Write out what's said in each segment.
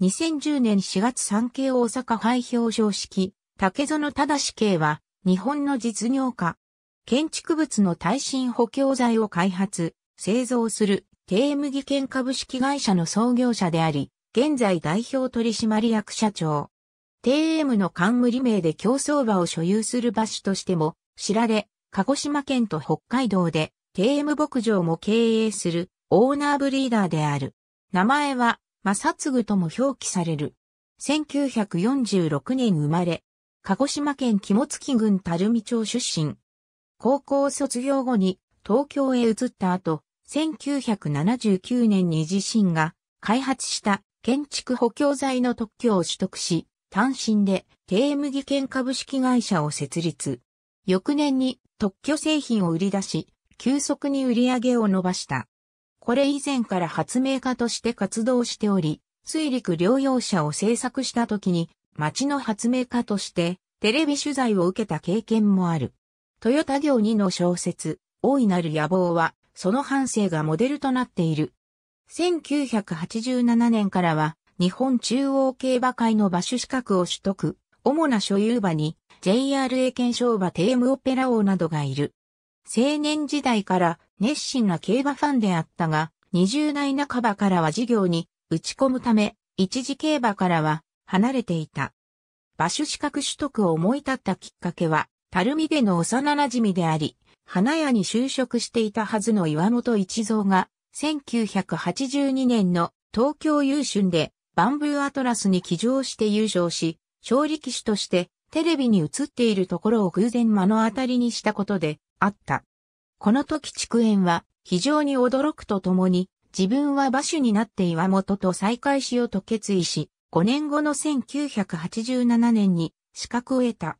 2010年4月産経大阪杯表彰式、竹園忠系は、日本の実業家。建築物の耐震補強材を開発、製造する、低麦研株式会社の創業者であり、現在代表取締役社長。TM の冠名で競争場を所有する場所としても知られ、鹿児島県と北海道で TM 牧場も経営するオーナーブリーダーである。名前は正嗣とも表記される。1946年生まれ、鹿児島県肝付郡垂水町出身。高校卒業後に東京へ移った後、1979年に自身が開発した建築補強材の特許を取得し、単身で TM 技研株式会社を設立。翌年に特許製品を売り出し、急速に売り上げを伸ばした。これ以前から発明家として活動しており、水陸両用車を制作した時に、町の発明家として、テレビ取材を受けた経験もある。豊田行2の小説、大いなる野望は、その反省がモデルとなっている。1987年からは、日本中央競馬会の馬主資格を取得、主な所有馬に、JRA 検証馬テームオペラ王などがいる。青年時代から熱心な競馬ファンであったが、20代半ばからは事業に打ち込むため、一時競馬からは離れていた。馬主資格取得を思い立ったきっかけは、るみでの幼馴染であり、花屋に就職していたはずの岩本一蔵が、1982年の東京優春でバンブーアトラスに騎乗して優勝し、勝利騎手としてテレビに映っているところを偶然目の当たりにしたことであった。この時竹園は非常に驚くとともに、自分は馬主になって岩本と再会しようと決意し、5年後の1987年に資格を得た。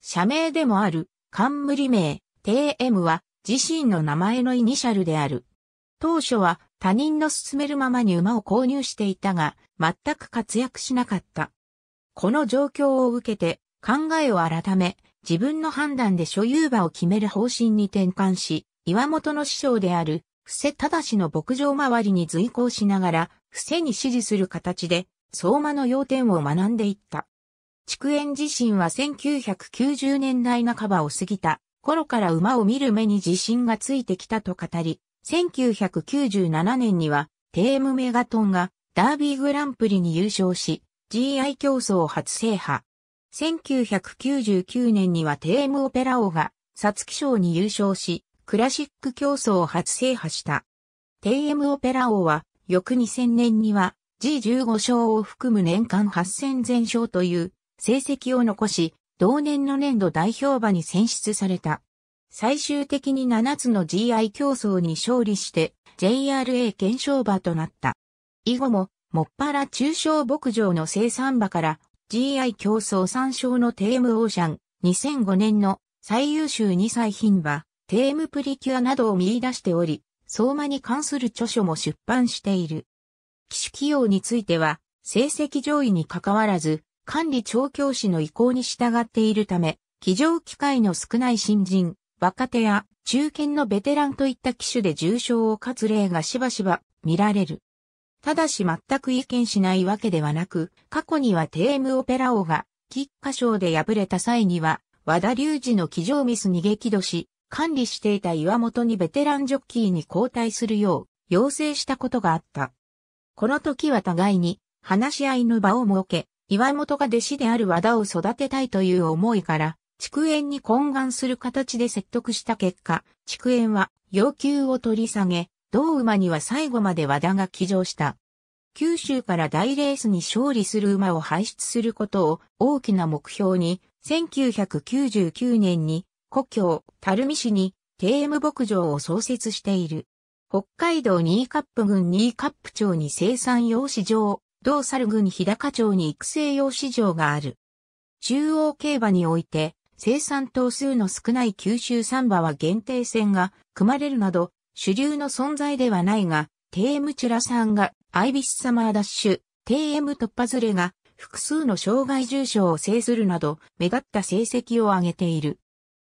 社名でもある、冠名、TM は自身の名前のイニシャルである。当初は他人の進めるままに馬を購入していたが、全く活躍しなかった。この状況を受けて考えを改め、自分の判断で所有馬を決める方針に転換し、岩本の師匠である、伏施正の牧場周りに随行しながら、伏せに支持する形で、相馬の要点を学んでいった。畜園自身は1990年代半ばを過ぎた頃から馬を見る目に自信がついてきたと語り、1997年にはテームメガトンがダービーグランプリに優勝し、GI 競争初制覇。1999年にはテームオペラ王が、サツキ賞に優勝し、クラシック競争を初制覇した。テームオペラ王は、翌2000年には、G15 賞を含む年間8 0全勝という成績を残し、同年の年度代表馬に選出された。最終的に7つの GI 競争に勝利して JRA 検証馬となった。以後も、もっぱら中小牧場の生産馬から GI 競争参照のテームオーシャン、2005年の最優秀2歳品は、テームプリキュアなどを見出しており、相馬に関する著書も出版している。機種起用については、成績上位に関わらず、管理調教師の意向に従っているため、騎乗機会の少ない新人、若手や中堅のベテランといった機種で重症を勝つ例がしばしば見られる。ただし全く意見しないわけではなく、過去にはテームオペラ王が、喫下賞で敗れた際には、和田隆二の騎乗ミスに激怒し、管理していた岩本にベテランジョッキーに交代するよう、要請したことがあった。この時は互いに、話し合いの場を設け、岩本が弟子である和田を育てたいという思いから、畜園に懇願する形で説得した結果、畜園は要求を取り下げ、同馬には最後まで和田が騎乗した。九州から大レースに勝利する馬を排出することを大きな目標に、1999年に故郷、垂水市に t ム牧場を創設している。北海道新カップ郡新カップ町に生産用市場、同猿郡日高町に育成用市場がある。中央競馬において、生産頭数の少ない九州三馬は限定戦が組まれるなど、主流の存在ではないが、TM チュラさんがアイビスサマーダッシュ、TM 突破ズレが複数の障害重症を制するなど目立った成績を上げている。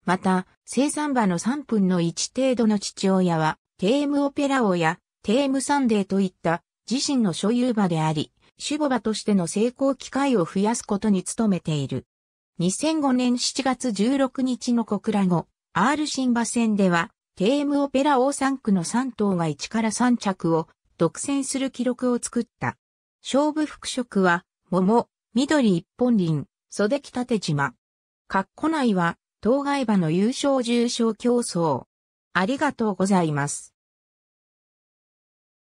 また、生産馬の3分の1程度の父親は、TM オペラ王や TM サンデーといった自身の所有馬であり、守護馬としての成功機会を増やすことに努めている。2005年7月16日の小倉後、R 新馬戦では、テームオペラオーサン区の3頭が1から3着を独占する記録を作った。勝負服飾は、桃、緑一本輪、袖木立島。括弧内は、当該馬の優勝重賞競争。ありがとうございます。